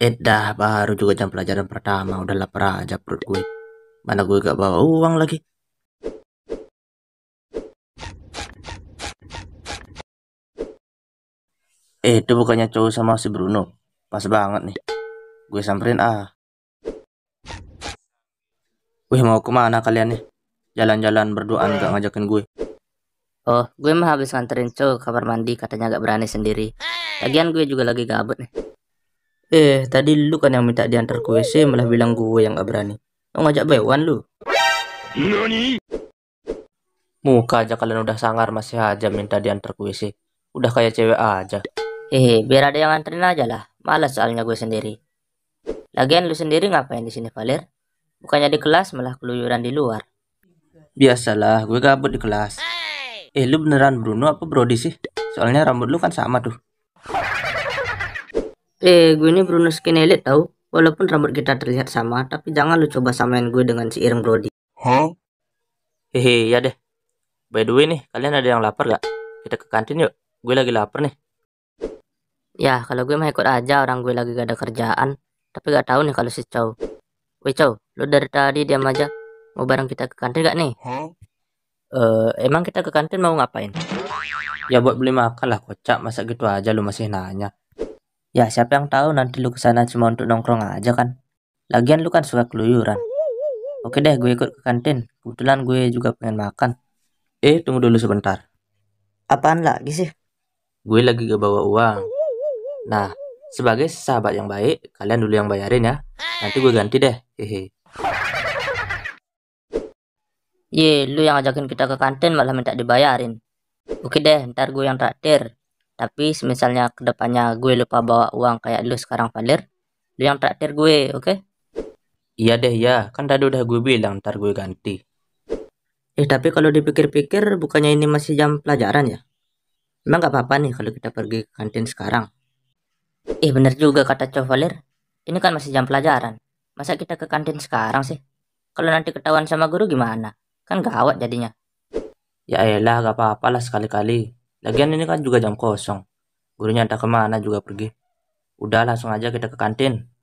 Edah, baru juga jam pelajaran pertama. Udah lapar aja perut gue. Mana gue gak bawa uang lagi. Eh, itu bukannya cowok sama si Bruno. Pas banget nih. Gue samperin ah. Wih, mau kemana kalian nih? Jalan-jalan berduaan gak ngajakin gue. Oh, gue mah habis nganterin cowok kamar mandi katanya gak berani sendiri. Lagian gue juga lagi gabut nih. Eh, tadi lu kan yang minta diantar ke WC malah bilang gue yang gak berani. Mau ngajak bewan lu. Nani? Muka aja kalian udah sangar masih aja minta diantar ke WC. Udah kayak cewek aja. Eh, biar ada yang anterin aja lah. Malas soalnya gue sendiri. Lagian lu sendiri ngapain di sini, Valer? Bukannya di kelas malah keluyuran di luar. Biasalah, gue gabut di kelas. Eh, lu beneran Bruno apa Brody sih? Soalnya rambut lu kan sama tuh. Eh, gue ini Bruno Elite tau. Walaupun rambut kita terlihat sama, tapi jangan lu coba samain gue dengan si Ireng Brody. Hah? Hehe, ya deh. By the way nih, kalian ada yang lapar gak? Kita ke kantin yuk. Gue lagi lapar nih. Ya, kalau gue mah ikut aja orang gue lagi gak ada kerjaan. Tapi gak tahu nih kalau si Chow. Wih Chow, lu dari tadi diam aja. Mau bareng kita ke kantin gak nih? Huh? Uh, eh, emang kita ke kantin mau ngapain? Ya buat beli makan lah kocak, masa gitu aja lu masih nanya. Ya siapa yang tahu nanti lu kesana cuma untuk nongkrong aja kan. Lagian lu kan suka keluyuran. Oke deh gue ikut ke kantin. Kebetulan gue juga pengen makan. Eh tunggu dulu sebentar. Apaan lagi sih? Gue lagi gak bawa uang. Nah sebagai sahabat yang baik kalian dulu yang bayarin ya. Nanti gue ganti deh. Hehe. Ye, lu yang ajakin kita ke kantin malah minta dibayarin. Oke deh, ntar gue yang traktir tapi misalnya kedepannya gue lupa bawa uang kayak lu sekarang Valir lu yang traktir gue oke okay? iya deh ya kan tadi udah gue bilang ntar gue ganti eh tapi kalau dipikir-pikir bukannya ini masih jam pelajaran ya emang gak apa-apa nih kalau kita pergi ke kantin sekarang eh bener juga kata cowok Valir ini kan masih jam pelajaran masa kita ke kantin sekarang sih kalau nanti ketahuan sama guru gimana kan gawat jadinya ya elah gak apa-apa lah sekali-kali Lagian ini kan juga jam kosong. Gurunya entah kemana juga pergi. Udah langsung aja kita ke kantin.